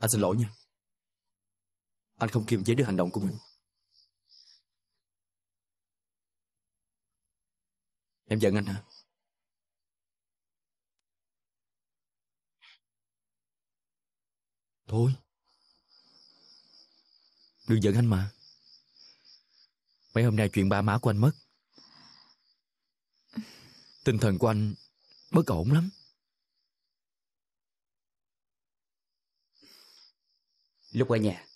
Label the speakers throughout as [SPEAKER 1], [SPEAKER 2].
[SPEAKER 1] Anh à, xin lỗi nha Anh không kiềm chế được hành động của mình Em giận anh hả? Thôi Đừng giận anh mà Mấy hôm nay chuyện ba má của anh mất Tinh thần của anh Bất
[SPEAKER 2] ổn lắm lúc ở nhà.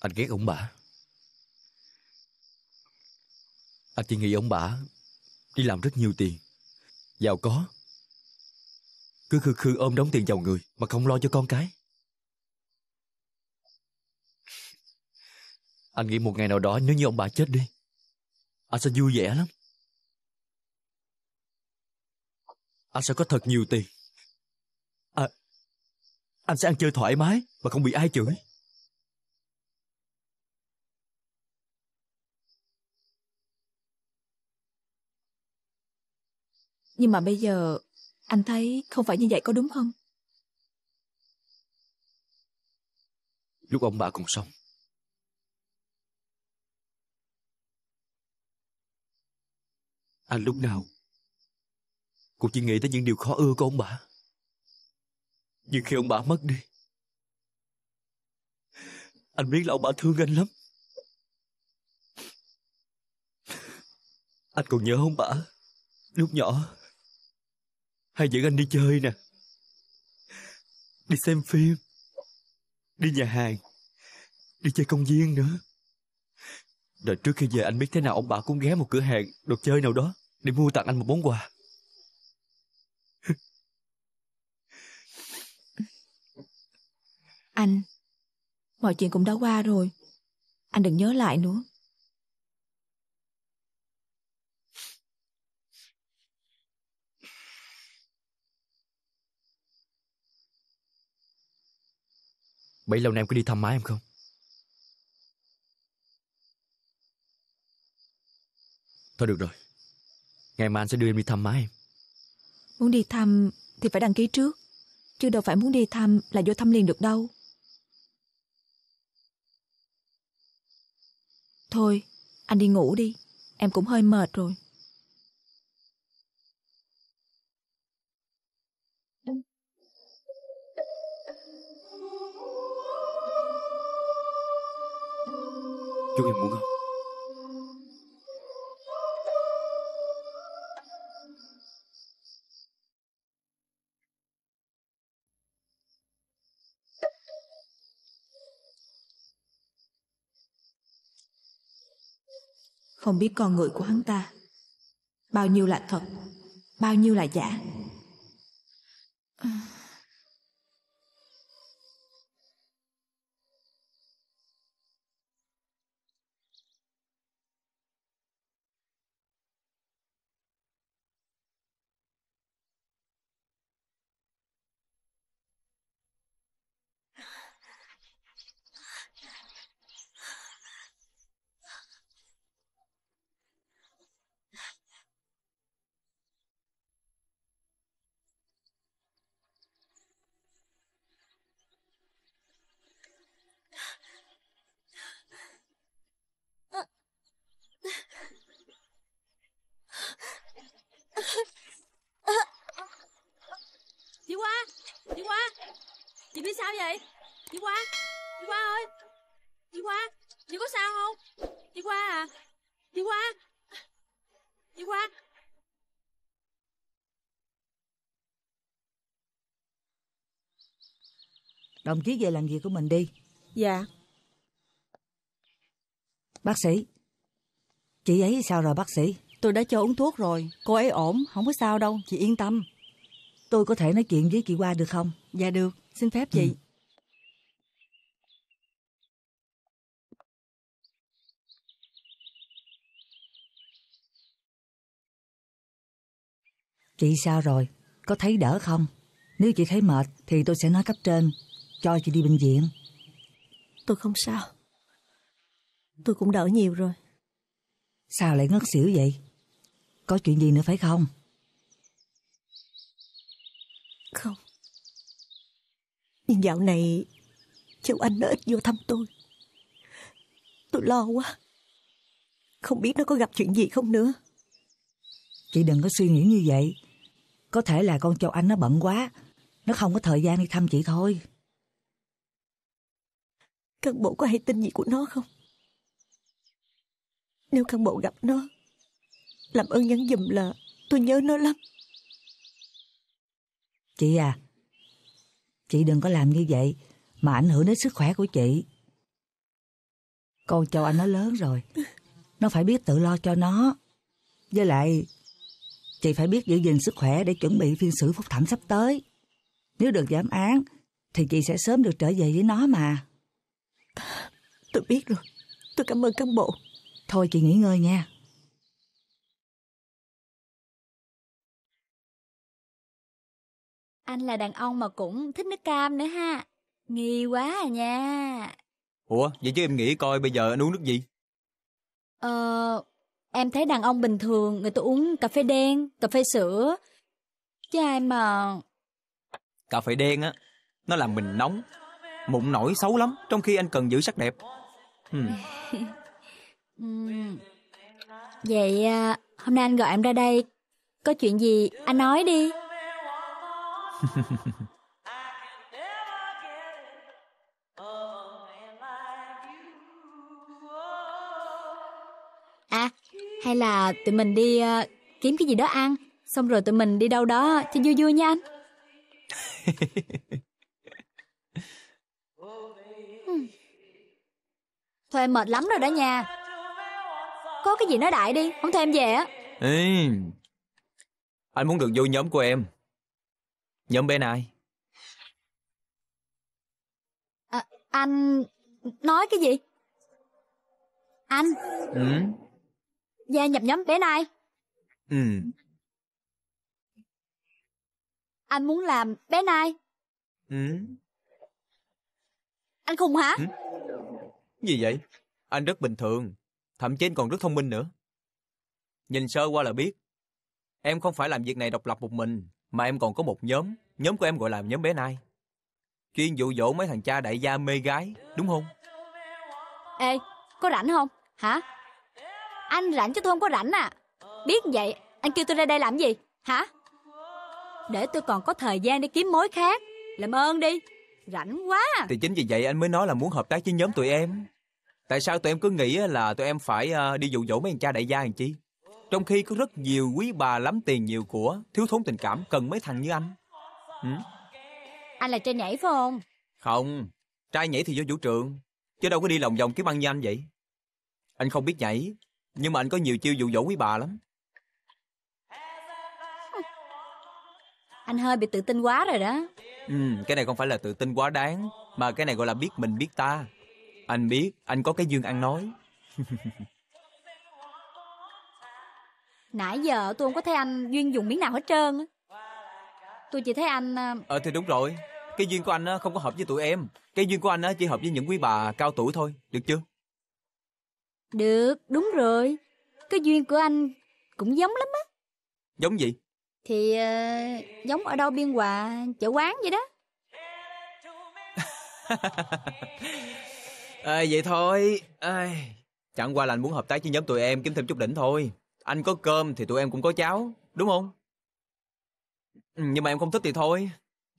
[SPEAKER 2] Anh ghét
[SPEAKER 1] ông bà. Anh chỉ nghĩ ông bà đi làm rất nhiều tiền, giàu có. Cứ khư khư ôm đóng tiền vào người mà không lo cho con cái. Anh nghĩ một ngày nào đó nếu như ông bà chết đi, anh sẽ vui vẻ lắm. Anh sẽ có thật nhiều tiền anh sẽ ăn chơi thoải mái mà không bị ai chửi.
[SPEAKER 3] Nhưng mà bây giờ anh thấy không phải như vậy có đúng không?
[SPEAKER 1] Lúc ông bà còn sống, anh lúc nào cũng chỉ nghĩ tới những điều khó ưa của ông bà. Nhưng khi ông bà mất đi Anh biết là ông bà thương anh lắm Anh còn nhớ ông bà Lúc nhỏ Hay dẫn anh đi chơi nè Đi xem phim Đi nhà hàng Đi chơi công viên nữa Đợt trước khi về anh biết thế nào ông bà cũng ghé một cửa hàng Đồ chơi nào đó Để mua tặng anh một món quà
[SPEAKER 4] Anh, mọi chuyện cũng đã qua rồi. Anh đừng nhớ lại nữa.
[SPEAKER 1] Bấy lâu nay em có đi thăm má em không? Thôi được rồi. Ngày mai anh sẽ đưa em đi thăm má em.
[SPEAKER 3] Muốn đi thăm thì phải đăng ký trước. Chứ đâu phải muốn đi thăm là vô thăm liền được đâu.
[SPEAKER 5] Thôi, anh đi ngủ đi, em cũng hơi mệt rồi.
[SPEAKER 2] Chúng em muốn không?
[SPEAKER 6] không biết con người của hắn ta.
[SPEAKER 3] Bao nhiêu là thật, bao nhiêu là giả. sao vậy chị qua chị qua ơi chị qua chị có sao không chị qua à chị qua chị qua
[SPEAKER 6] đồng chí về làm việc của mình đi dạ bác sĩ chị ấy sao rồi bác sĩ tôi đã cho uống thuốc rồi cô ấy ổn không có sao đâu chị yên tâm Tôi có thể nói chuyện với chị Hoa được không? Dạ được, xin phép chị. Ừ. Chị sao rồi? Có thấy đỡ không? Nếu chị thấy mệt thì tôi sẽ nói cấp trên cho chị đi bệnh viện. Tôi không sao. Tôi cũng đỡ nhiều rồi. Sao lại ngất xỉu vậy? Có chuyện gì nữa phải không? Không Nhưng dạo này Châu Anh nó ít vô thăm tôi Tôi lo quá Không biết nó có gặp chuyện gì không nữa Chị đừng có suy nghĩ như vậy Có thể là con Châu Anh nó bận quá Nó không có thời gian đi thăm chị thôi Căn bộ có hay tin gì của nó không Nếu căn bộ gặp nó Làm ơn nhắn dùm là tôi nhớ nó lắm Chị à, chị đừng có làm như vậy mà ảnh hưởng đến sức khỏe của chị. Con châu anh nó lớn rồi, nó phải biết tự lo cho nó. Với lại, chị phải biết giữ gìn sức khỏe để chuẩn bị phiên xử phúc thẩm sắp tới. Nếu được giảm án, thì chị sẽ sớm được trở về với nó mà. Tôi biết rồi, tôi cảm ơn cán bộ. Thôi chị nghỉ ngơi nha.
[SPEAKER 7] Anh là đàn ông mà cũng thích nước cam nữa ha. Nghi quá à nha.
[SPEAKER 2] Ủa, vậy chứ em nghĩ coi bây giờ anh uống nước gì?
[SPEAKER 7] Ờ, em thấy đàn ông bình thường người ta uống cà phê đen, cà phê sữa. Chứ ai mà...
[SPEAKER 2] Cà phê đen á, nó làm mình nóng, mụn nổi xấu lắm, trong khi anh cần giữ sắc đẹp. Hmm.
[SPEAKER 7] Vậy à, hôm nay anh gọi em ra đây, có chuyện gì anh nói đi à, hay là tụi mình đi uh, kiếm cái gì đó ăn, xong rồi tụi mình đi đâu đó cho vui vui nha anh. Hmm. Thôi em mệt lắm rồi đó nha Có cái gì nói đại đi Không thôi em về á
[SPEAKER 6] Ê,
[SPEAKER 2] Anh muốn được vô nhóm của em Nhóm bên ai?
[SPEAKER 7] À, anh... Nói cái gì? Anh. Ừ. Gia nhập nhóm bé này. Ừ. Anh muốn làm bé này. Ừ. Anh khùng hả? Ừ.
[SPEAKER 2] Gì vậy? Anh rất bình thường, thậm chí anh còn rất thông minh nữa. Nhìn sơ qua là biết. Em không phải làm việc này độc lập một mình. Mà em còn có một nhóm, nhóm của em gọi là nhóm bé nai. Chuyên dụ dỗ mấy thằng cha đại gia mê gái, đúng không?
[SPEAKER 7] Ê, có rảnh không? Hả? Anh rảnh chứ tôi không có rảnh à. Biết vậy, anh kêu tôi ra đây làm gì? Hả? Để tôi còn có thời gian để kiếm mối khác. Làm ơn đi, rảnh quá. À. Thì
[SPEAKER 2] chính vì vậy anh mới nói là muốn hợp tác với nhóm tụi em. Tại sao tụi em cứ nghĩ là tụi em phải ờ, đi dụ dỗ mấy thằng cha đại gia làm chi? Trong khi có rất nhiều quý bà lắm tiền nhiều của, thiếu thốn tình cảm cần mấy thằng như anh. Ừ?
[SPEAKER 7] Anh là trai nhảy phải không?
[SPEAKER 2] Không, trai nhảy thì vô vũ trường, chứ đâu có đi lòng vòng kiếm ăn như anh vậy. Anh không biết nhảy, nhưng mà anh có nhiều chiêu dụ dỗ quý bà lắm.
[SPEAKER 7] Anh hơi bị tự tin quá rồi đó.
[SPEAKER 2] Ừ, cái này không phải là tự tin quá đáng, mà cái này gọi là biết mình biết ta. Anh biết, anh có cái dương ăn nói.
[SPEAKER 7] Nãy giờ tôi không có thấy anh duyên dùng miếng nào hết trơn Tôi chỉ thấy anh à,
[SPEAKER 2] Ờ thì đúng rồi Cái duyên của anh không có hợp với tụi em Cái duyên của anh chỉ hợp với những quý bà cao tuổi thôi Được chưa
[SPEAKER 7] Được đúng rồi Cái duyên của anh cũng giống lắm á Giống gì Thì uh, giống ở đâu biên hòa chợ quán vậy đó
[SPEAKER 2] à, Vậy thôi à, Chẳng qua là anh muốn hợp tác với nhóm tụi em kiếm thêm chút đỉnh thôi anh có cơm thì tụi em cũng có cháo, đúng không? Ừ, nhưng mà em không thích thì thôi.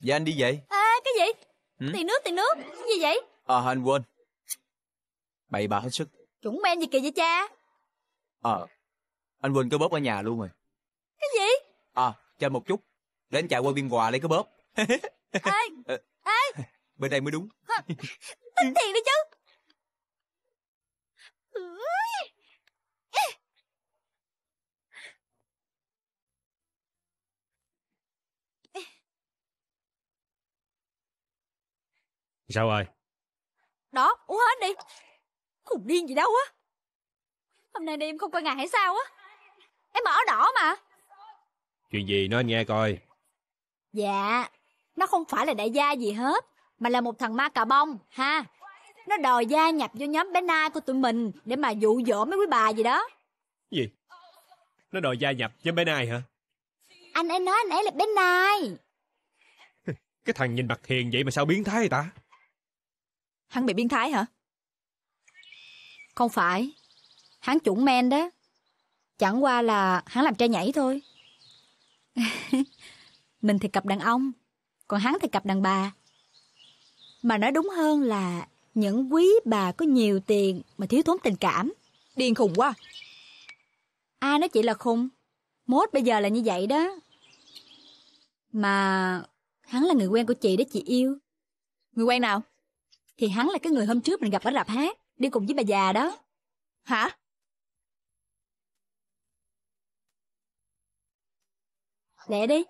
[SPEAKER 2] Vậy anh đi vậy.
[SPEAKER 7] À, cái gì? Ừ? Tiền nước, tiền nước. Cái gì vậy?
[SPEAKER 2] Ờ, à, anh quên. Bậy bà hết sức.
[SPEAKER 7] Chuẩn men gì kỳ vậy cha?
[SPEAKER 2] Ờ, à, anh quên cái bóp ở nhà luôn rồi. Cái gì? À, chờ một chút. Để anh chạy qua biên hòa lấy cái bóp. Ê, ê. Bên đây mới đúng.
[SPEAKER 6] Tính tiền đi chứ.
[SPEAKER 8] Sao ơi?
[SPEAKER 7] Đó, uống hết đi. Khùng điên gì đâu á. Hôm nay đêm không coi ngày hay sao á. Em mở đỏ mà.
[SPEAKER 8] Chuyện gì nói nghe coi.
[SPEAKER 7] Dạ, nó không phải là đại gia gì hết, mà là một thằng ma cà bông, ha. Nó đòi gia nhập vô nhóm bé nai của tụi mình để mà dụ dỗ mấy quý bà gì đó.
[SPEAKER 8] Gì? Nó đòi gia nhập nhóm bé nai hả?
[SPEAKER 7] Anh ấy nói anh ấy là bé nai.
[SPEAKER 8] Cái thằng nhìn mặt hiền vậy mà sao biến thái vậy ta?
[SPEAKER 7] Hắn bị biến thái hả? Không phải. Hắn chủng men đó. Chẳng qua là hắn làm trai nhảy thôi. Mình thì cặp đàn ông, còn hắn thì cặp đàn bà. Mà nói đúng hơn là những quý bà có nhiều tiền mà thiếu thốn tình cảm. Điên khùng quá. Ai nói chị là khùng? Mốt bây giờ là như vậy đó. Mà hắn là người quen của chị đó chị yêu. Người quen nào? thì hắn là cái người hôm trước mình gặp ở rạp hát, đi cùng với bà già đó. Hả?
[SPEAKER 6] Lẹ đi.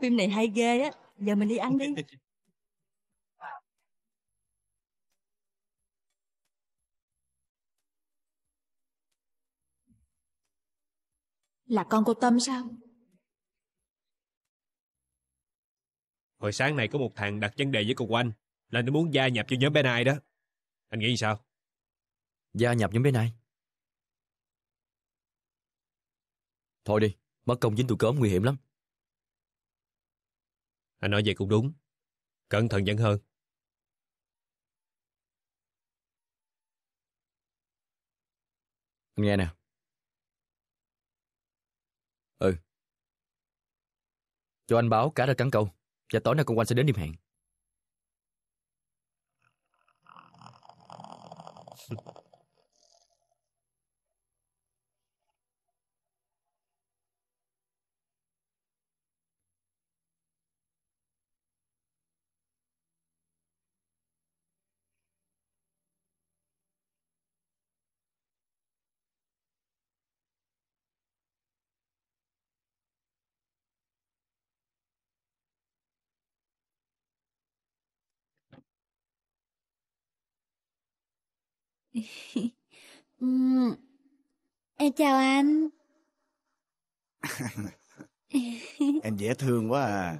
[SPEAKER 6] Phim này hay ghê á, giờ mình đi ăn đi.
[SPEAKER 4] Là con cô Tâm sao?
[SPEAKER 8] Hồi sáng này có một thằng đặt vấn đề với cô anh là nó muốn gia nhập cho nhóm bên ai đó. Anh nghĩ sao?
[SPEAKER 1] Gia nhập nhóm bên ai? Thôi đi, mất công dính tụi cớm nguy hiểm lắm. Anh nói vậy cũng đúng. Cẩn thận vẫn hơn. Anh nghe nè. Ừ. Cho anh báo cả ra cắn câu. Và tối nay con quanh sẽ đến điểm hẹn.
[SPEAKER 7] em chào anh
[SPEAKER 9] em dễ thương quá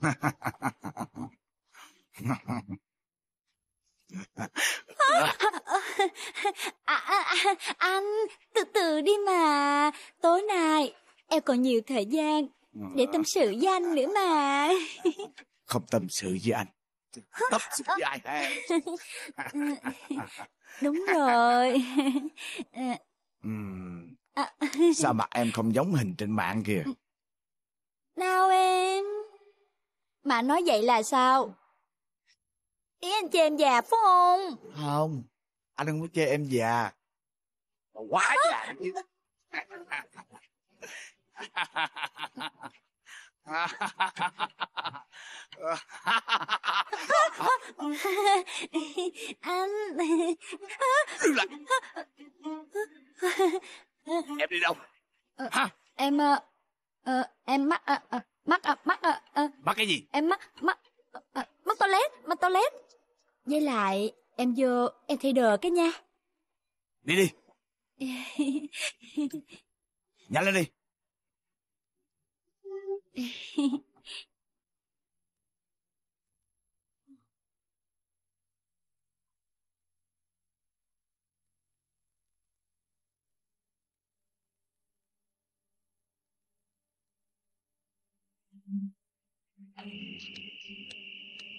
[SPEAKER 6] à
[SPEAKER 7] Ờ. À. À, à, anh, từ từ đi mà. Tối nay em còn nhiều thời gian để tâm sự với anh nữa mà.
[SPEAKER 9] Không tâm sự với anh.
[SPEAKER 7] Tâm sự với ai thế? Đúng rồi. Uhm. Sao
[SPEAKER 9] mặt em không giống hình trên mạng kìa?
[SPEAKER 7] Nào em. Mà nói vậy là sao? Ý anh chê em già phải không?
[SPEAKER 9] Không, anh không có chê em già.
[SPEAKER 7] Mà quá già. anh
[SPEAKER 5] Em đi đâu ờ,
[SPEAKER 7] Em ờ, Em mắc ờ, ờ mắc ờ, mắc ờ, ờ, mắc cái gì Em mắc mắc mắc toilet mắc toilet với lại, em vô, em thay đồ cái nha.
[SPEAKER 9] Đi
[SPEAKER 6] đi.
[SPEAKER 9] Nhanh lên đi.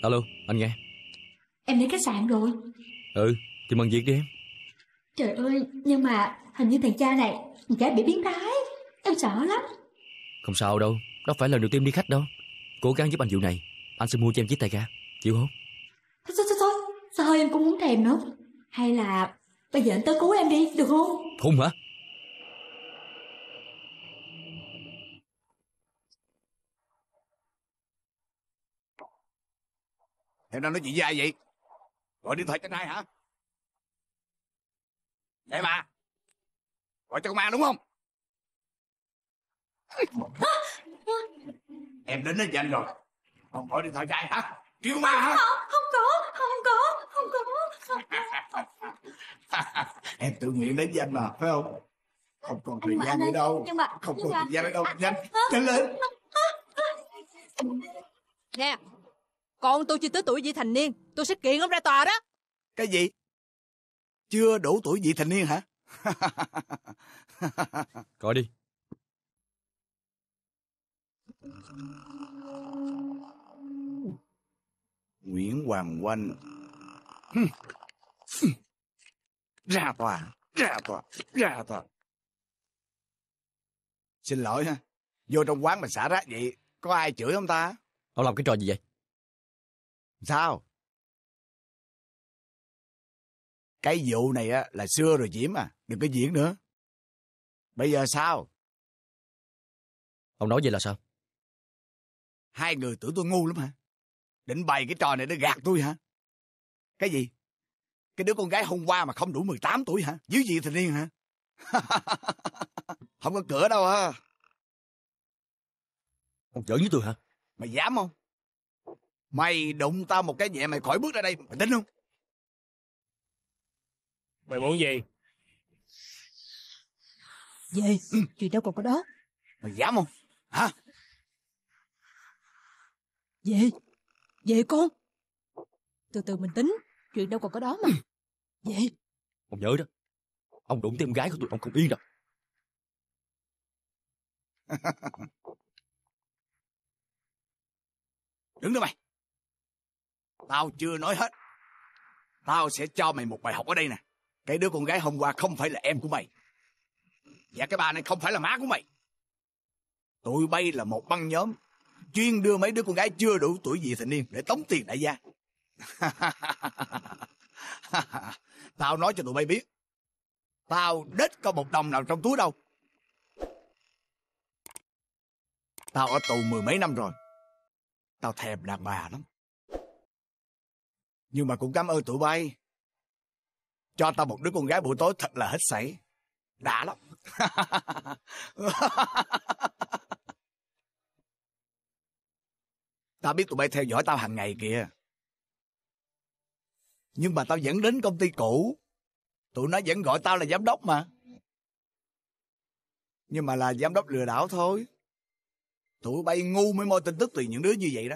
[SPEAKER 1] Alo, anh nghe
[SPEAKER 6] Em đến khách sạn rồi
[SPEAKER 1] Ừ thì bằng việc đi em
[SPEAKER 7] Trời ơi nhưng mà hình như thằng cha này Thằng cha bị biến thái Em sợ lắm
[SPEAKER 1] Không sao đâu Đó phải lần đầu tiên đi khách đâu Cố gắng giúp anh vụ này Anh sẽ mua cho em chiếc tay ga Chịu không
[SPEAKER 7] Thôi thôi thôi Sao hơi em cũng muốn thèm nữa Hay là Bây giờ anh tới cứu em đi được không
[SPEAKER 1] Không hả
[SPEAKER 9] Em đang nói chuyện với ai vậy gọi điện thoại cho ai hả em dạ, mà, gọi cho công an đúng không em đến đến danh rồi không gọi điện thoại cho ai hả kêu
[SPEAKER 7] ma hả không, có không có không có,
[SPEAKER 9] em tự nguyện đến danh mà phải không không còn thời gian nữa đâu nhưng mà, không còn thời gian nữa đâu nhanh nhanh lên
[SPEAKER 7] nè
[SPEAKER 3] con tôi chưa tới tuổi vị thành niên, tôi sẽ kiện ông ra tòa đó.
[SPEAKER 9] Cái gì? Chưa đủ tuổi vị thành niên hả? Coi đi. Nguyễn Hoàng Oanh.
[SPEAKER 6] ra tòa,
[SPEAKER 9] ra tòa, ra tòa. Xin lỗi ha. Vô trong quán mà xả rác vậy, có ai chửi không ta?
[SPEAKER 1] Ông làm cái trò gì vậy?
[SPEAKER 9] Sao? Cái vụ này á, là xưa rồi Diễm à, đừng có diễn nữa. Bây giờ sao? Ông nói vậy là sao? Hai người tưởng tôi ngu lắm hả? Định bày cái trò này để gạt tôi hả? Cái gì? Cái đứa con gái hôm qua mà không đủ 18 tuổi hả? Dưới gì thành niên hả? không có cửa đâu hả? Ông giỡn với tôi hả? Mày dám không? Mày đụng tao một cái nhẹ mày khỏi bước ra đây, mày tính không?
[SPEAKER 6] Mày muốn gì? Về, ừ. chuyện đâu còn có đó. Mày dám không? Hả? Về, về
[SPEAKER 5] con. Từ từ mình tính, chuyện đâu còn có đó mà. Về.
[SPEAKER 10] Ông nhớ đó, ông đụng tới em gái của tụi ông không yên đâu. Đứng đó mày
[SPEAKER 9] Tao chưa nói hết. Tao sẽ cho mày một bài học ở đây nè. Cái đứa con gái hôm qua không phải là em của mày. Và cái bà này không phải là má của mày. Tụi bay là một băng nhóm chuyên đưa mấy đứa con gái chưa đủ tuổi vị thành niên để tống tiền đại gia. tao nói cho tụi bay biết, tao đếch có một đồng nào trong túi đâu. Tao ở tù mười mấy năm rồi, tao thèm đàn bà lắm. Nhưng mà cũng cảm ơn tụi bay. Cho tao một đứa con gái buổi tối thật là hết sảy. Đã lắm. tao biết tụi bay theo dõi tao hàng ngày kìa. Nhưng mà tao vẫn đến công ty cũ. Tụi nó vẫn gọi tao là giám đốc mà. Nhưng mà là giám đốc lừa đảo thôi. Tụi bay ngu mới moi tin tức từ những đứa như vậy đó.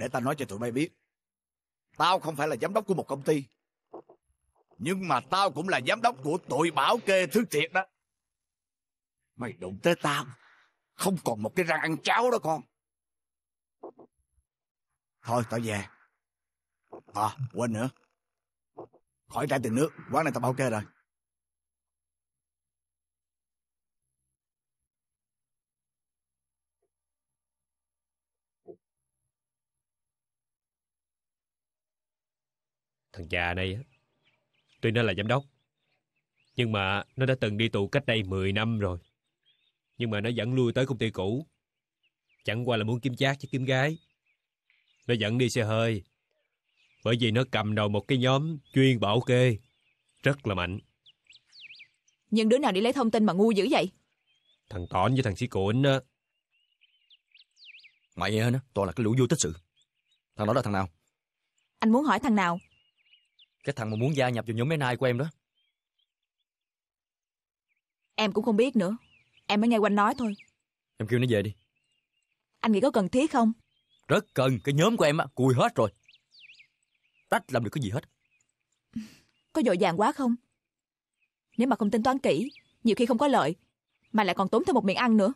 [SPEAKER 9] Để ta nói cho tụi bay biết. Tao không phải là giám đốc của một công ty. Nhưng mà tao cũng là giám đốc của tội bảo kê thứ thiệt đó. Mày đụng tới tao. Không còn một cái răng ăn cháo đó con. Thôi tao về. À quên nữa. Khỏi trả tiền nước. Quán này tao bảo kê rồi.
[SPEAKER 8] Thằng già này Tuy nó là giám đốc Nhưng mà nó đã từng đi tù cách đây 10 năm rồi Nhưng mà nó vẫn lui tới công ty cũ Chẳng qua là muốn kiếm chát chứ kiếm gái Nó vẫn đi xe hơi Bởi vì nó cầm đầu một cái nhóm chuyên bảo kê Rất là mạnh
[SPEAKER 3] Nhưng đứa nào đi lấy thông tin mà ngu dữ vậy
[SPEAKER 8] Thằng Tỏn với thằng Sĩ Cuộn á
[SPEAKER 1] Mày nghe nó, toàn là cái lũ vô tích sự Thằng đó là thằng nào
[SPEAKER 3] Anh muốn hỏi thằng nào
[SPEAKER 1] cái thằng mà muốn gia nhập vào nhóm mấy nai của em
[SPEAKER 3] đó Em cũng không biết nữa Em mới nghe quanh nói thôi Em kêu nó về đi Anh nghĩ có cần thiết không
[SPEAKER 1] Rất cần Cái nhóm của em á cùi hết rồi Tách làm được cái gì hết
[SPEAKER 3] Có dội vàng quá không Nếu mà không tính toán kỹ Nhiều khi không có lợi Mà lại còn tốn thêm một miệng ăn nữa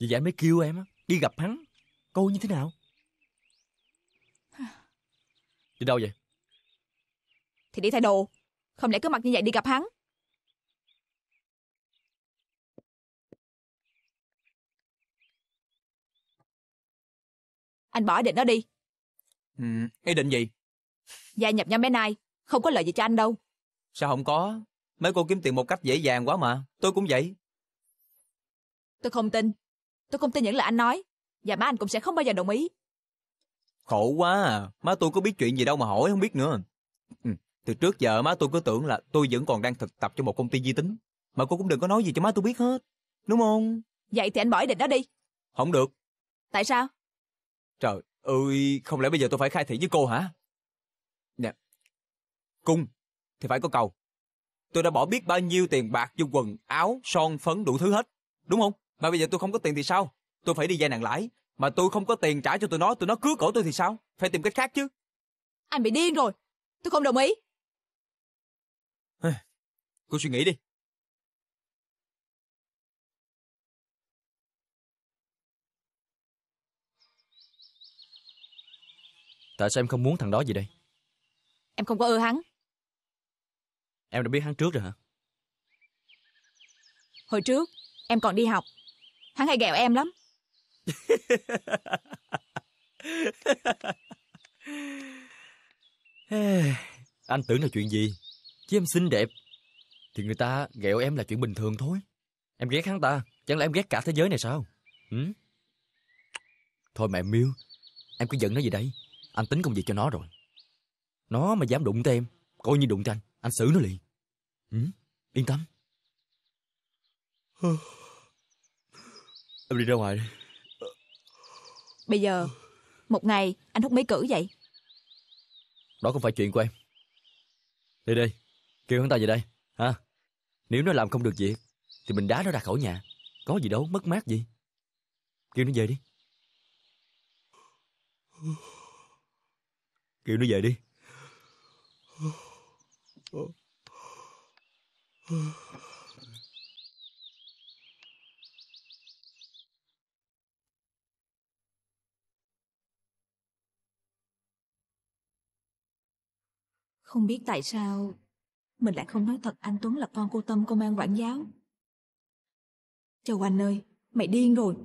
[SPEAKER 1] Vì vậy mới kêu em á Đi gặp hắn cô như thế nào Đi đâu vậy
[SPEAKER 3] thì đi thay đồ. Không lẽ cứ mặc như vậy đi gặp hắn? Anh bỏ ý định đó đi.
[SPEAKER 2] Ừ, ý định gì?
[SPEAKER 3] Gia nhập nhóm bé này không có lợi gì cho anh đâu.
[SPEAKER 2] Sao không có? Mấy cô kiếm tiền một cách dễ dàng quá mà. Tôi cũng vậy.
[SPEAKER 3] Tôi không tin. Tôi không tin những lời anh nói. Và má anh cũng sẽ không bao giờ đồng ý.
[SPEAKER 2] Khổ quá à. Má tôi có biết chuyện gì đâu mà hỏi không biết nữa. Từ trước giờ má tôi cứ tưởng là tôi vẫn còn đang thực tập cho một công ty di tính. Mà cô cũng đừng có nói gì cho má tôi biết hết. Đúng không?
[SPEAKER 3] Vậy thì anh bỏ ý định đó đi. Không được. Tại sao?
[SPEAKER 2] Trời ơi, không lẽ bây giờ tôi phải khai thị với cô hả? Nè, dạ. cung thì phải có cầu. Tôi đã bỏ biết bao nhiêu tiền bạc vô quần, áo, son, phấn đủ thứ hết. Đúng không? Mà bây giờ tôi không có tiền thì sao? Tôi phải đi vay nặng lãi. Mà tôi không có tiền trả cho tụi nó, tụi nó cứa cổ tôi thì sao? Phải tìm cách khác chứ.
[SPEAKER 3] Anh bị điên rồi. Tôi không đồng ý.
[SPEAKER 2] Cô suy nghĩ đi.
[SPEAKER 1] Tại sao em không muốn thằng đó gì đây?
[SPEAKER 3] Em không có ưa hắn.
[SPEAKER 1] Em đã biết hắn trước rồi hả?
[SPEAKER 3] Hồi trước, em còn đi học. Hắn hay ghẹo em lắm.
[SPEAKER 1] Anh tưởng là chuyện gì Chứ em xinh đẹp thì người ta ghẹo em là chuyện bình thường thôi. Em ghét hắn ta, chẳng lẽ em ghét cả thế giới này sao? Ừ? Thôi mẹ em miêu, em cứ giận nó gì đây? Anh tính công việc cho nó rồi. Nó mà dám đụng tới em, coi như đụng tới anh, anh xử nó liền. Ừ? Yên tâm. Em đi ra ngoài đi.
[SPEAKER 3] Bây giờ, một ngày anh hút mấy cử vậy?
[SPEAKER 1] Đó không phải chuyện của em. Đi đi, kêu hắn ta về đây. À, nếu nó làm không được việc, thì mình đá nó ra khỏi nhà. Có gì đâu, mất mát gì. Kêu nó về đi.
[SPEAKER 10] Kêu nó về đi.
[SPEAKER 3] Không biết tại sao mình lại không nói thật anh Tuấn là con cô Tâm công an quản giáo. Châu Anh ơi, mày điên rồi.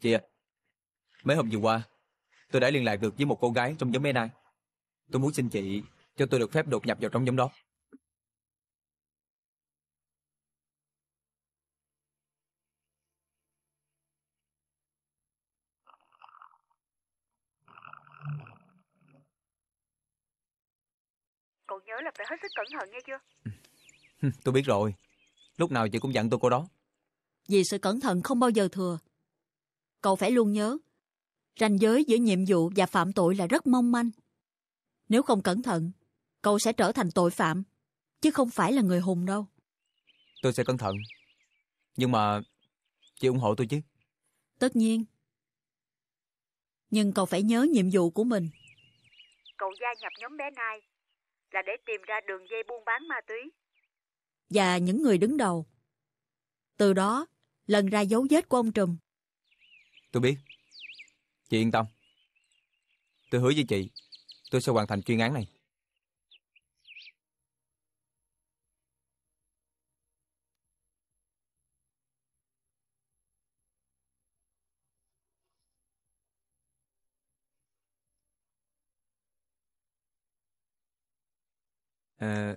[SPEAKER 2] Chị à, mấy hôm vừa qua, tôi đã liên lạc được với một cô gái trong nhóm bé này Tôi muốn xin chị cho tôi được phép đột nhập vào trong nhóm đó.
[SPEAKER 6] Cậu nhớ là phải hết sức cẩn thận nghe chưa?
[SPEAKER 2] tôi biết rồi. Lúc nào chị cũng dặn tôi cô đó.
[SPEAKER 4] Vì sự cẩn thận không bao giờ thừa. Cậu phải luôn nhớ, ranh giới giữa nhiệm vụ và phạm tội là rất mong manh. Nếu không cẩn thận, cậu sẽ trở thành tội phạm, chứ không phải là người hùng đâu.
[SPEAKER 2] Tôi sẽ cẩn thận. Nhưng mà chị ủng hộ tôi chứ?
[SPEAKER 4] Tất nhiên. Nhưng cậu phải nhớ nhiệm vụ của mình. Cậu gia nhập nhóm bé Nai là để tìm ra đường dây buôn bán ma túy. Và những người đứng đầu. Từ đó, lần ra dấu vết của ông Trùm.
[SPEAKER 2] Tôi biết. Chị yên tâm. Tôi hứa với chị, tôi sẽ hoàn thành chuyên án này. À, ờ,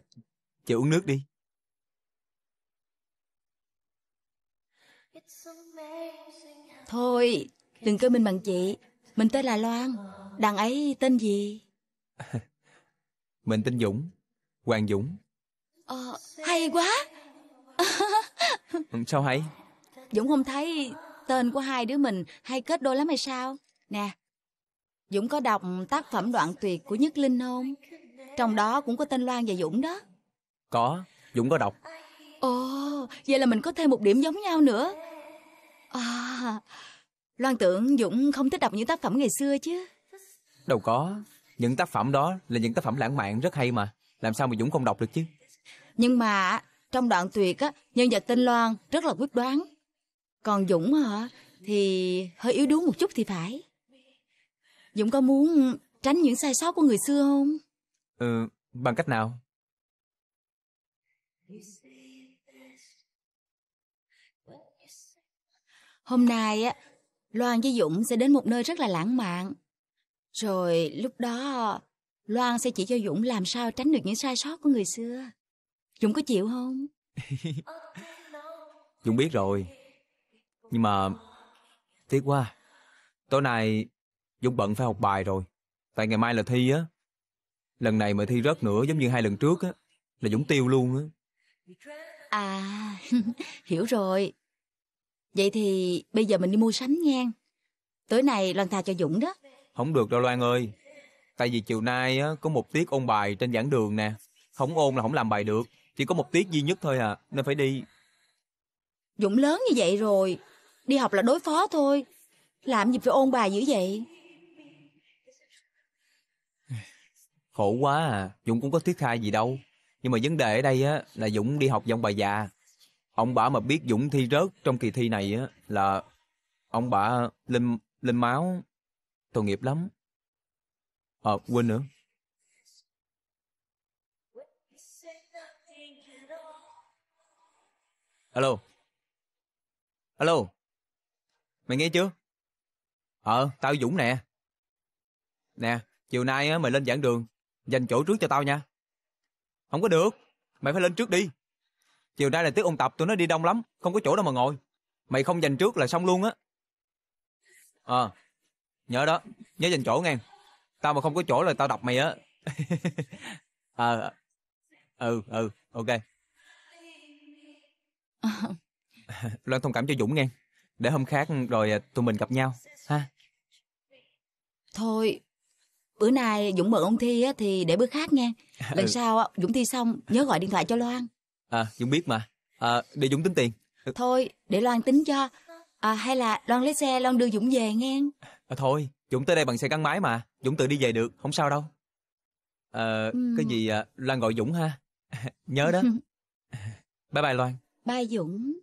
[SPEAKER 2] chị uống nước đi.
[SPEAKER 4] Thôi, đừng kêu mình bằng chị. Mình tên là Loan. Đàn ấy tên gì?
[SPEAKER 2] mình tên Dũng. Hoàng Dũng.
[SPEAKER 4] Ờ, hay quá.
[SPEAKER 2] sao hay?
[SPEAKER 4] Dũng không thấy tên của hai đứa mình hay kết đôi lắm hay sao? Nè, Dũng có đọc tác phẩm đoạn tuyệt của Nhất Linh không? Trong đó cũng có tên Loan và Dũng đó
[SPEAKER 2] Có, Dũng có đọc
[SPEAKER 4] Ồ, vậy là mình có thêm một điểm giống nhau nữa À, Loan tưởng Dũng không thích đọc những tác phẩm ngày xưa chứ
[SPEAKER 2] Đâu có, những tác phẩm đó là những tác phẩm lãng mạn rất hay mà Làm sao mà Dũng không đọc được chứ
[SPEAKER 4] Nhưng mà trong đoạn tuyệt á, nhân vật tên Loan rất là quyết đoán Còn Dũng hả, thì hơi yếu đuối một chút thì phải Dũng có muốn tránh những sai sót của người xưa
[SPEAKER 6] không?
[SPEAKER 2] Ừ, bằng cách nào?
[SPEAKER 4] Hôm nay á, Loan với Dũng sẽ đến một nơi rất là lãng mạn. Rồi lúc đó Loan sẽ chỉ cho Dũng làm sao tránh được những sai sót của người xưa. Dũng có chịu không?
[SPEAKER 2] Dũng biết rồi. Nhưng mà tiếc quá. Tối nay Dũng bận phải học bài rồi. Tại ngày mai là thi á. Lần này mà thi rớt nữa giống như hai lần trước á, là Dũng tiêu luôn á.
[SPEAKER 4] À, hiểu rồi. Vậy thì bây giờ mình đi mua sắm nha. Tối nay Loan tha cho Dũng đó.
[SPEAKER 2] Không được đâu Loan ơi. Tại vì chiều nay á, có một tiết ôn bài trên giảng đường nè. Không ôn là không làm bài được. Chỉ có một tiết duy nhất thôi à, nên phải đi.
[SPEAKER 4] Dũng lớn như vậy rồi. Đi học là đối phó thôi. Làm gì phải ôn bài dữ vậy?
[SPEAKER 2] Khổ quá à, Dũng cũng có thuyết khai gì đâu. Nhưng mà vấn đề ở đây á, là Dũng đi học dòng bà già. Ông bà mà biết Dũng thi rớt trong kỳ thi này á, là ông bà lên, lên máu tội nghiệp lắm. Ờ, à, quên nữa. Alo. Alo. Mày nghe chưa? Ờ, tao Dũng nè. Nè, chiều nay á, mày lên giảng đường, Dành chỗ trước cho tao nha. Không có được, mày phải lên trước đi. Chiều nay là tiết ôn tập tụi nó đi đông lắm, không có chỗ đâu mà ngồi. Mày không dành trước là xong luôn á. Ờ, à, nhớ đó, nhớ dành chỗ nghe. Tao mà không có chỗ là tao đập mày á. ờ, à, ừ, ừ, ok. Loan thông cảm cho Dũng nghe. Để hôm khác rồi à, tụi mình gặp nhau, ha?
[SPEAKER 4] Thôi, bữa nay dũng mượn ông thi á, thì để bữa khác nghe lần ừ. sau á, dũng thi xong nhớ gọi điện thoại cho loan
[SPEAKER 2] à dũng biết mà à, để dũng tính tiền
[SPEAKER 4] thôi để loan tính cho à, hay là loan lấy xe loan đưa dũng về nghe
[SPEAKER 2] à, thôi dũng tới đây bằng xe gắn máy mà dũng tự đi về được không sao đâu à, ừ. cái gì à, loan gọi dũng ha nhớ đó bye bye
[SPEAKER 4] loan
[SPEAKER 7] bye dũng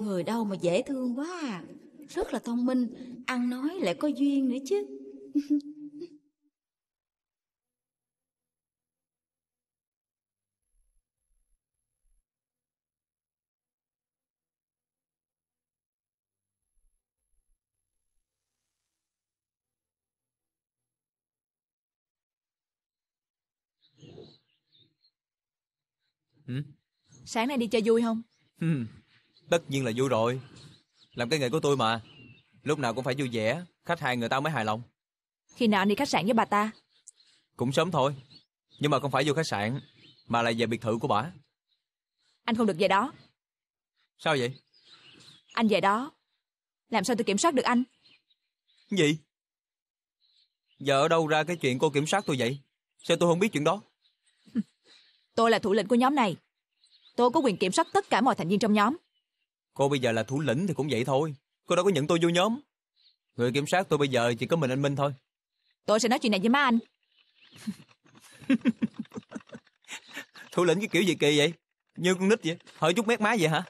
[SPEAKER 4] Người đâu mà dễ thương quá à. Rất là thông minh, ăn nói lại có duyên nữa chứ.
[SPEAKER 2] Ừ?
[SPEAKER 3] Sáng nay đi chơi vui không?
[SPEAKER 2] Tất nhiên là vui rồi. Làm cái nghề của tôi mà. Lúc nào cũng phải vui vẻ, khách hàng người ta mới hài lòng.
[SPEAKER 3] Khi nào anh đi khách sạn với bà ta?
[SPEAKER 2] Cũng sớm thôi. Nhưng mà không phải vô khách sạn, mà là về biệt thự của bà.
[SPEAKER 3] Anh không được về đó. Sao vậy? Anh về đó. Làm sao tôi kiểm soát được anh?
[SPEAKER 2] Gì? Giờ ở đâu ra cái chuyện cô kiểm soát tôi vậy? Sao tôi không biết chuyện đó?
[SPEAKER 3] Tôi là thủ lĩnh của nhóm này. Tôi có quyền kiểm soát tất cả mọi thành viên trong nhóm.
[SPEAKER 2] Cô bây giờ là thủ lĩnh thì cũng vậy thôi. Cô đâu có nhận tôi vô nhóm. Người kiểm soát tôi bây giờ chỉ có mình anh Minh thôi.
[SPEAKER 3] Tôi sẽ nói chuyện này với má anh.
[SPEAKER 2] thủ lĩnh cái kiểu gì kỳ vậy? Như con nít vậy? Hỏi chút mét má vậy hả?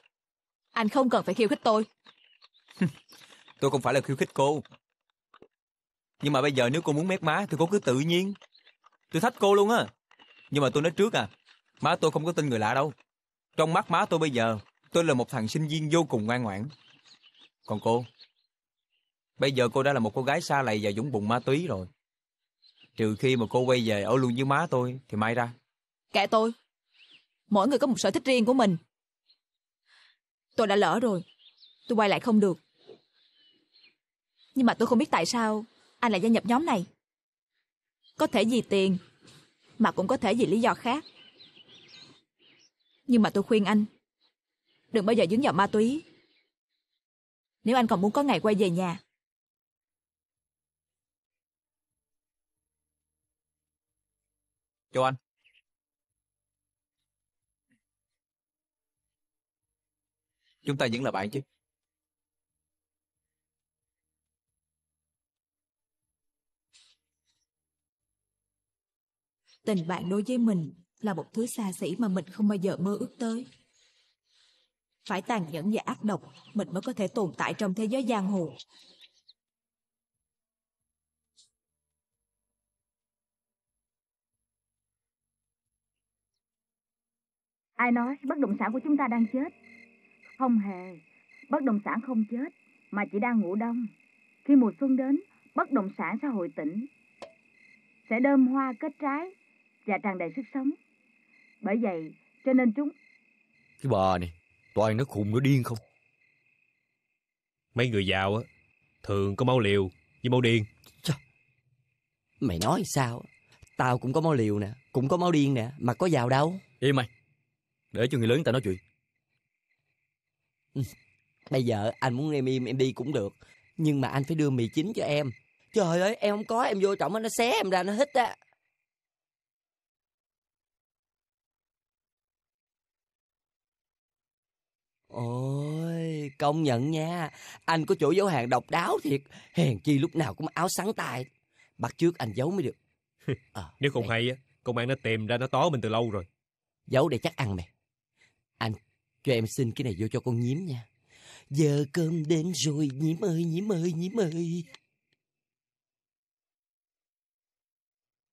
[SPEAKER 3] Anh không cần phải khiêu khích tôi.
[SPEAKER 2] tôi không phải là khiêu khích cô. Nhưng mà bây giờ nếu cô muốn mét má thì cô cứ tự nhiên. Tôi thách cô luôn á. Nhưng mà tôi nói trước à, má tôi không có tin người lạ đâu. Trong mắt má tôi bây giờ Tôi là một thằng sinh viên vô cùng ngoan ngoãn. Còn cô? Bây giờ cô đã là một cô gái xa lầy và dũng bụng ma túy rồi. Trừ khi mà cô quay về ở luôn với má tôi thì may ra.
[SPEAKER 3] Kệ tôi. Mỗi người có một sở thích riêng của mình. Tôi đã lỡ rồi. Tôi quay lại không được. Nhưng mà tôi không biết tại sao anh lại gia nhập nhóm này. Có thể vì tiền, mà cũng có thể vì lý do khác. Nhưng mà tôi khuyên anh, đừng bao giờ dính vào ma túy. Nếu anh còn muốn có ngày quay về nhà.
[SPEAKER 2] Chào anh. Chúng ta vẫn là bạn chứ.
[SPEAKER 3] Tình bạn đối với mình là một thứ xa xỉ mà mình không bao giờ mơ ước tới phải tàn nhẫn và ác độc, mình mới có thể tồn tại trong thế giới giang hồ.
[SPEAKER 4] Ai nói bất động sản của chúng ta đang chết? Không hề, bất động sản không chết, mà chỉ đang ngủ đông. Khi mùa xuân đến, bất động sản sẽ hồi tỉnh, sẽ đơm hoa kết trái và tràn đầy sức sống. Bởi vậy, cho nên chúng...
[SPEAKER 1] Cái bò này, Tụi nó khùng nó điên không?
[SPEAKER 8] Mấy người giàu á, thường có máu liều với máu điên. Chà,
[SPEAKER 1] mày nói sao? Tao cũng có máu liều nè, cũng có máu điên nè, mà có giàu đâu. Im mày, để cho người lớn tao nói chuyện. Ừ, bây giờ anh muốn em im em đi cũng được, nhưng mà anh phải đưa mì chín cho em. Trời ơi, em không có, em vô
[SPEAKER 5] trọng nó xé em ra, nó hít á.
[SPEAKER 6] Ôi, công nhận
[SPEAKER 1] nha, anh có chỗ giấu hàng độc đáo thiệt, hèn chi lúc nào cũng áo sáng tay. Bắt trước anh giấu mới được.
[SPEAKER 8] À, Nếu không hay công an nó tìm ra nó tó mình từ lâu rồi.
[SPEAKER 1] Giấu để chắc ăn mày. Anh, cho em xin cái này vô cho con nhím
[SPEAKER 2] nha. Giờ cơm đến rồi, nhím ơi, nhím ơi, nhím ơi.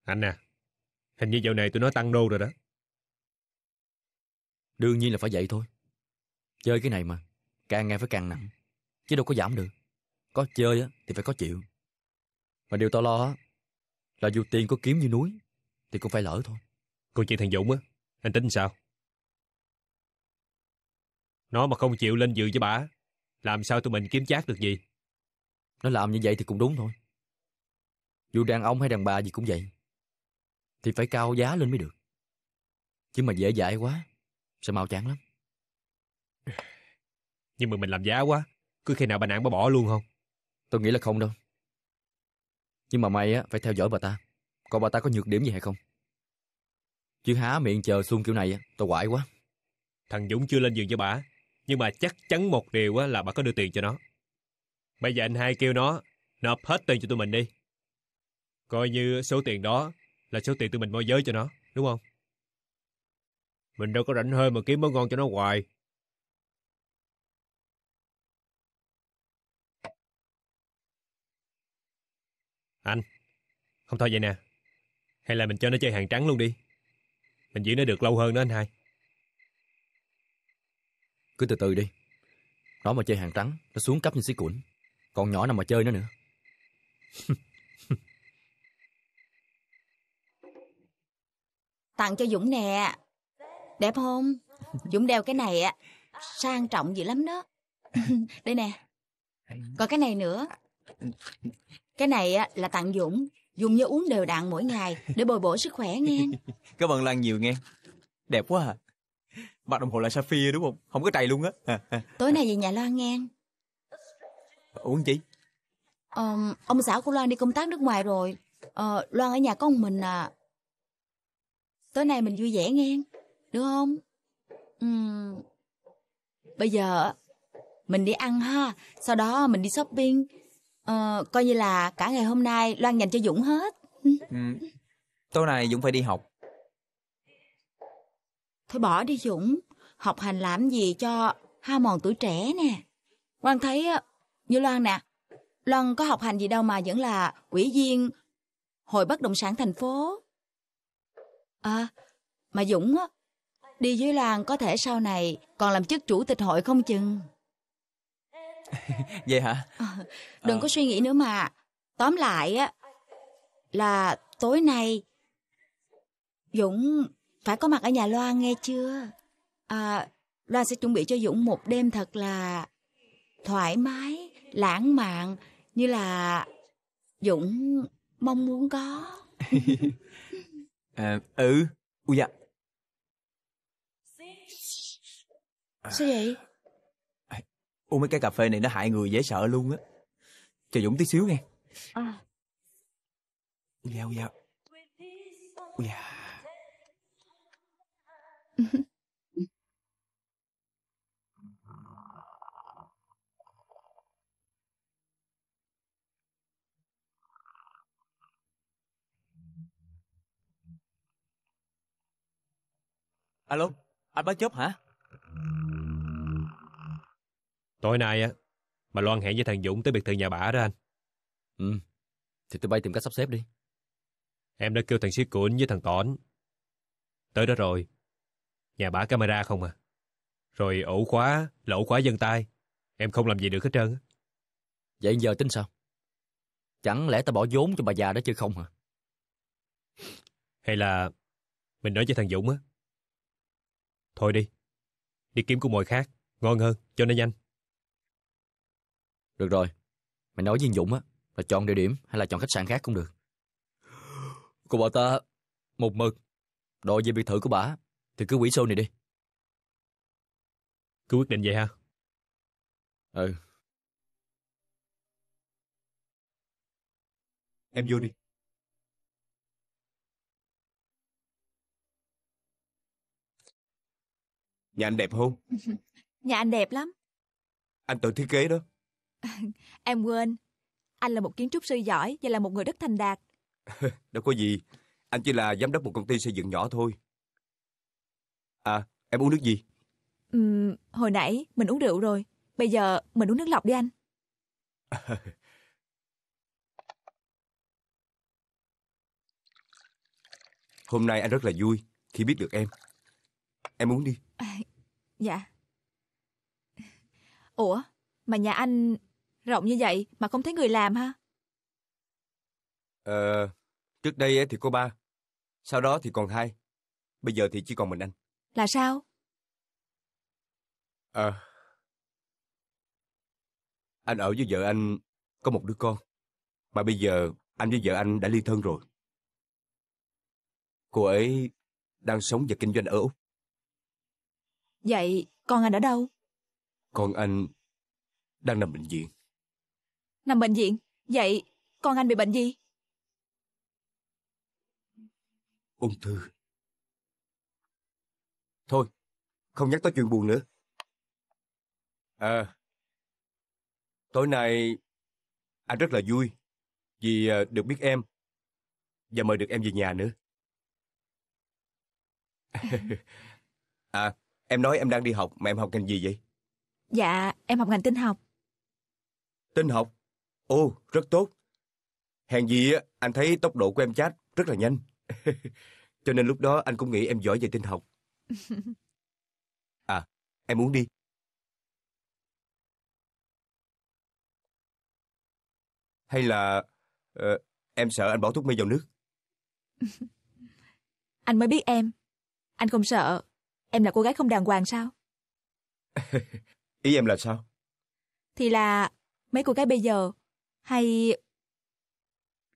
[SPEAKER 1] Anh à, hình như dạo này tụi nó tăng đô rồi đó. Đương nhiên là phải vậy thôi. Chơi cái này mà, càng nghe phải càng nặng, chứ đâu có giảm được. Có chơi á, thì phải có chịu. Mà điều tao lo á, là dù tiền có kiếm như núi, thì cũng phải lỡ thôi. Còn chuyện thằng Dũng á, anh tính
[SPEAKER 8] sao? Nó mà không chịu lên dự với bà, làm
[SPEAKER 1] sao tụi mình kiếm chác được gì? Nó làm như vậy thì cũng đúng thôi. Dù đàn ông hay đàn bà gì cũng vậy, thì phải cao giá lên mới được. Chứ mà dễ dãi quá, sẽ mau chán lắm. Nhưng mà mình làm giá quá Cứ khi nào bà nạn bà bỏ luôn không Tôi nghĩ là không đâu Nhưng mà mày á phải theo dõi bà ta Còn bà ta có nhược điểm gì hay không Chứ há miệng chờ xuông kiểu này á Tôi quại quá Thằng Dũng chưa lên giường cho bà Nhưng mà chắc chắn một điều á là bà có đưa
[SPEAKER 8] tiền cho nó Bây giờ anh hai kêu nó Nộp hết tiền cho tụi mình đi Coi như số tiền đó Là số tiền tụi mình môi giới cho nó Đúng không Mình đâu có rảnh hơi mà kiếm món ngon cho nó hoài Anh, không thôi vậy nè. Hay là mình cho nó chơi hàng trắng luôn đi. Mình giữ nó được lâu hơn đó anh
[SPEAKER 1] hai. Cứ từ từ đi. Nó mà chơi hàng trắng, nó xuống cấp như xí củn. Còn nhỏ nào mà chơi nó nữa.
[SPEAKER 4] Tặng cho Dũng nè. Đẹp không? Dũng đeo cái này á, sang trọng dữ lắm đó. Đây nè. Còn cái này nữa. Cái này á là tặng Dũng, dùng như uống đều đặn mỗi ngày để bồi bổ sức khỏe nghe.
[SPEAKER 2] Cảm ơn Lan nhiều nghe. Đẹp quá à. Mặt đồng hồ là sapphire đúng không? Không có trầy luôn á. À, à.
[SPEAKER 4] Tối nay về nhà Loan nghe. Uống chi? Ờ, ông xã của Loan đi công tác nước ngoài rồi. Ờ, Loan ở nhà có một mình à. Tối nay mình vui vẻ nghe. Được không? Uhm. Bây giờ mình đi ăn ha. Sau đó mình đi shopping. Ờ, coi như là cả ngày hôm nay Loan dành cho Dũng hết.
[SPEAKER 2] Ừ. Tối nay Dũng phải đi học.
[SPEAKER 4] Thôi bỏ đi Dũng, học hành làm gì cho hao mòn tuổi trẻ nè. Loan thấy như Loan nè, Loan có học hành gì đâu mà vẫn là quỹ viên hội bất động sản thành phố. À, mà Dũng á, đi với Loan có thể sau này còn làm chức chủ tịch hội không chừng.
[SPEAKER 2] vậy hả ờ, ờ.
[SPEAKER 4] đừng à. có suy nghĩ nữa mà tóm lại á là tối nay dũng phải có mặt ở nhà loan nghe chưa à, loan sẽ chuẩn bị cho dũng một đêm thật là thoải mái lãng mạn như là dũng mong
[SPEAKER 5] muốn có
[SPEAKER 2] à, ừ ui dạ sao vậy Uống mấy cái cà phê này nó hại người dễ sợ luôn á. Chờ Dũng tí xíu nghe.
[SPEAKER 6] À. Ui da, ui da. Ui da.
[SPEAKER 2] Alo, anh báo chớp hả?
[SPEAKER 8] Tối nay á, mà Loan hẹn với thằng Dũng tới biệt thự nhà bả đó anh. Ừ, thì tụi bay tìm cách sắp xếp đi. Em đã kêu thằng Sĩ Cụn với thằng Tỏn. Tới đó rồi, nhà bả camera không à. Rồi ổ khóa, lỗ khóa dân tay. Em không làm gì
[SPEAKER 1] được hết trơn. Vậy giờ tính sao? Chẳng lẽ ta bỏ vốn cho bà già đó chứ không hả? Hay là mình nói với thằng Dũng á. Thôi đi, đi kiếm của mồi khác, ngon hơn, cho nó nhanh. Được rồi, mày nói với anh Dũng á, là chọn địa điểm hay là chọn khách sạn khác cũng được. Cô bà ta, một mực, đòi về biệt thự của bà, thì cứ quỷ
[SPEAKER 10] show này đi. Cứ quyết định vậy ha? Ừ. Em vô đi. Nhà anh đẹp không?
[SPEAKER 4] Nhà anh đẹp lắm.
[SPEAKER 10] Anh tự thiết kế đó.
[SPEAKER 3] em quên. Anh là một kiến trúc sư giỏi và là một người rất thành đạt.
[SPEAKER 10] Đâu có gì. Anh chỉ là giám đốc một công ty xây dựng nhỏ thôi. À, em uống nước gì?
[SPEAKER 3] Uhm, hồi nãy mình uống rượu rồi. Bây giờ mình uống nước lọc đi anh.
[SPEAKER 10] Hôm nay anh rất là vui khi biết được em. Em uống đi. À,
[SPEAKER 3] dạ. Ủa, mà nhà anh Rộng như vậy mà không thấy người làm ha?
[SPEAKER 10] Ờ, trước đây thì có ba, sau đó thì còn hai, bây giờ thì chỉ còn mình anh. Là sao? Ờ, anh ở với vợ anh có một đứa con, mà bây giờ anh với vợ anh đã ly thân rồi. Cô ấy đang sống và kinh doanh ở Úc.
[SPEAKER 3] Vậy con anh ở đâu?
[SPEAKER 10] Con anh đang nằm bệnh viện.
[SPEAKER 3] Nằm bệnh viện. Vậy, con anh bị bệnh gì?
[SPEAKER 10] Ung thư. Thôi, không nhắc tới chuyện buồn nữa. À, tối nay anh rất là vui vì à, được biết em và mời được em về nhà nữa. à, em nói em đang đi học mà em học ngành gì vậy?
[SPEAKER 3] Dạ, em học ngành tin học.
[SPEAKER 10] Tin học? Ồ, rất tốt. Hèn gì á anh thấy tốc độ của em chat rất là nhanh. Cho nên lúc đó anh cũng nghĩ em giỏi về tin học. À, em muốn đi. Hay là uh, em sợ anh bỏ thuốc mê vào nước?
[SPEAKER 3] anh mới biết em. Anh không sợ. Em là cô gái không đàng hoàng sao?
[SPEAKER 10] Ý em là sao?
[SPEAKER 3] Thì là mấy cô gái bây giờ hay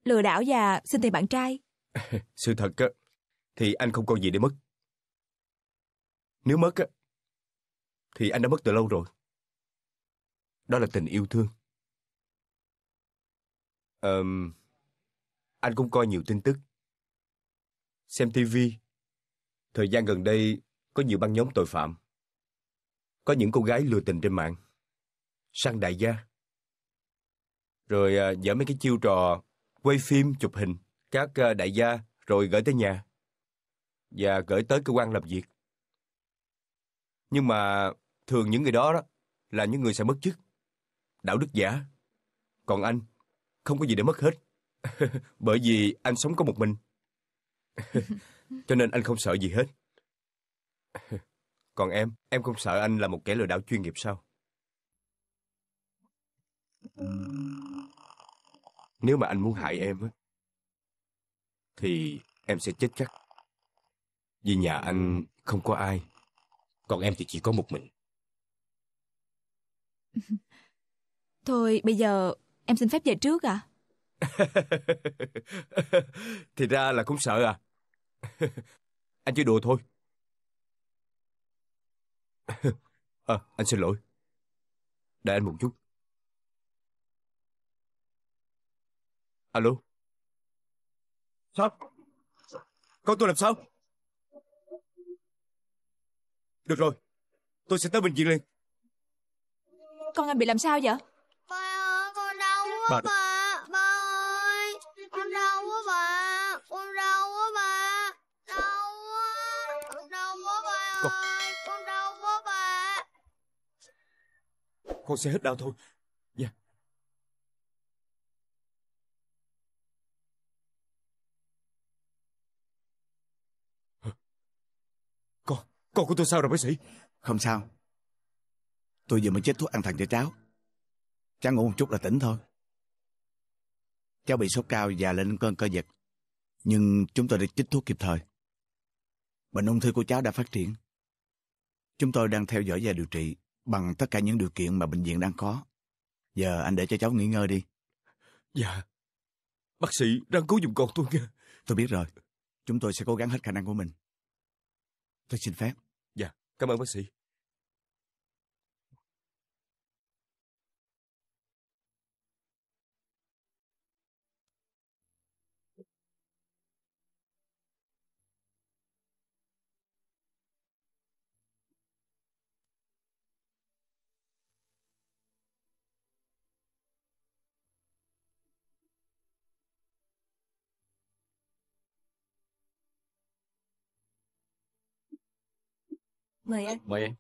[SPEAKER 3] lừa đảo và xin tiền bạn trai?
[SPEAKER 10] Sự thật á, thì anh không còn gì để mất. Nếu mất á, thì anh đã mất từ lâu rồi. Đó là tình yêu thương. Um, anh cũng coi nhiều tin tức. Xem tivi. Thời gian gần đây có nhiều băng nhóm tội phạm. Có những cô gái lừa tình trên mạng. Sang đại gia rồi dở à, mấy cái chiêu trò quay phim, chụp hình, các à, đại gia rồi gửi tới nhà và gửi tới cơ quan làm việc. Nhưng mà thường những người đó, đó là những người sẽ mất chức, đạo đức giả. Còn anh, không có gì để mất hết, bởi vì anh sống có một mình. Cho nên anh không sợ gì hết. Còn em, em không sợ anh là một kẻ lừa đảo chuyên nghiệp sao? Mm. Nếu mà anh muốn hại em á, thì em sẽ chết chắc. Vì nhà anh không có ai. Còn em thì chỉ có một mình.
[SPEAKER 3] Thôi bây giờ em xin phép về trước à?
[SPEAKER 10] thì ra là cũng sợ à? anh chỉ đùa thôi. à, anh xin lỗi. Đợi anh một chút. Alo Sao Con tôi làm sao Được rồi Tôi sẽ tới bệnh viện liền
[SPEAKER 3] Con anh bị làm sao vậy Ba
[SPEAKER 4] ơi con đau quá bà Ba, ba ơi Con đau quá bà Con đau quá bà Đau quá Con đau
[SPEAKER 10] quá ba con... Con đau quá bà Con sẽ hết đau thôi Dạ
[SPEAKER 6] yeah.
[SPEAKER 9] Con của tôi sao rồi bác sĩ Không sao Tôi vừa mới chết thuốc an thần cho cháu Cháu ngủ một chút là tỉnh thôi Cháu bị sốt cao và lên cơn cơ giật Nhưng chúng tôi đã chích thuốc kịp thời Bệnh ung thư của cháu đã phát triển Chúng tôi đang theo dõi và điều trị Bằng tất cả những điều kiện mà bệnh viện đang có Giờ anh để cho cháu nghỉ ngơi đi
[SPEAKER 10] Dạ Bác sĩ đang cứu dùm con
[SPEAKER 9] tôi nghe Tôi biết rồi Chúng tôi sẽ cố gắng hết khả năng của mình Tôi xin phép
[SPEAKER 10] Cảm ơn bác sĩ.
[SPEAKER 6] Mời anh.
[SPEAKER 1] Mời em.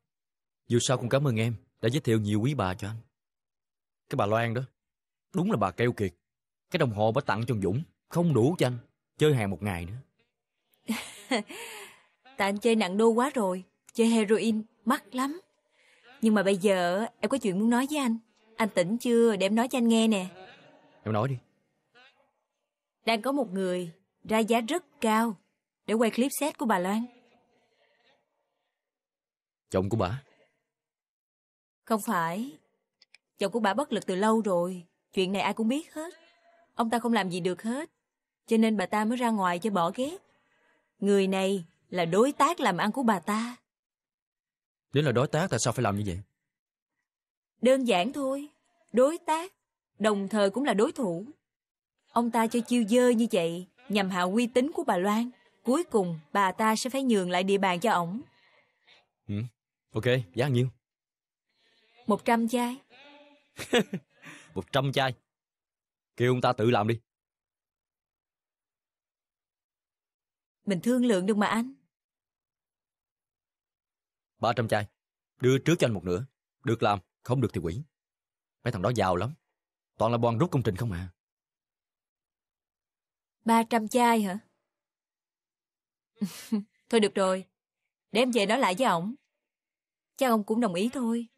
[SPEAKER 1] Dù sao cũng cảm ơn em đã giới thiệu nhiều quý bà cho anh. Cái bà Loan đó, đúng là bà keo kiệt. Cái đồng hồ bà tặng cho Dũng, không đủ cho anh. Chơi hàng một ngày nữa.
[SPEAKER 5] Tại anh chơi nặng đô quá rồi. Chơi heroin, mắc lắm. Nhưng mà bây giờ em có chuyện muốn nói với anh. Anh tỉnh chưa để em nói cho anh nghe nè. Em nói đi. Đang có một người ra giá rất cao để quay clip set của bà Loan. Chồng của bà? Không phải. Chồng của bà bất lực từ lâu rồi. Chuyện này ai cũng biết hết. Ông ta không làm gì được hết. Cho nên bà ta mới ra ngoài cho bỏ ghét. Người này là đối tác làm ăn của bà ta.
[SPEAKER 1] Nếu là đối tác tại sao phải làm như vậy?
[SPEAKER 5] Đơn giản thôi. Đối tác, đồng thời cũng là đối thủ. Ông ta cho chiêu dơ như vậy nhằm hạ uy tín của bà Loan. Cuối cùng bà ta sẽ phải nhường lại địa bàn cho ổng.
[SPEAKER 1] Ừ, Ok, giá nhiêu?
[SPEAKER 5] Một trăm chai.
[SPEAKER 1] Một trăm chai. Kêu ông ta tự làm đi.
[SPEAKER 5] Mình thương lượng được mà anh.
[SPEAKER 1] Ba trăm chai. Đưa trước cho anh một nửa. Được làm, không được thì quỷ. Mấy thằng đó giàu lắm. Toàn là bọn rút công trình không à.
[SPEAKER 5] trăm chai hả? Thôi được rồi. Để em về nói lại với ổng cha ông cũng đồng ý thôi.